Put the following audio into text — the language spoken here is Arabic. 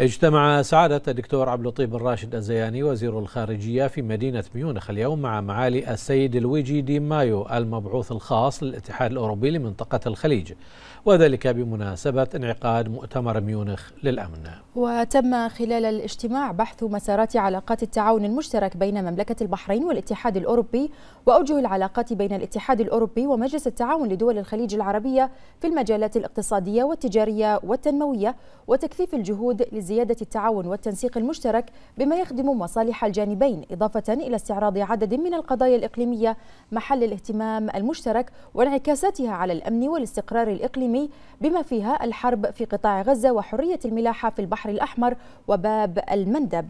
اجتمع سعادة الدكتور عبد اللطيف بن راشد الزياني وزير الخارجية في مدينة ميونخ اليوم مع معالي السيد لويجي دي مايو المبعوث الخاص للاتحاد الأوروبي لمنطقة الخليج وذلك بمناسبة انعقاد مؤتمر ميونخ للأمن وتم خلال الاجتماع بحث مسارات علاقات التعاون المشترك بين مملكة البحرين والاتحاد الأوروبي وأوجه العلاقات بين الاتحاد الأوروبي ومجلس التعاون لدول الخليج العربية في المجالات الاقتصادية والتجارية والتنموية وتكثيف الجهود زيادة التعاون والتنسيق المشترك بما يخدم مصالح الجانبين إضافة إلى استعراض عدد من القضايا الإقليمية محل الاهتمام المشترك وانعكاساتها على الأمن والاستقرار الإقليمي بما فيها الحرب في قطاع غزة وحرية الملاحة في البحر الأحمر وباب المندب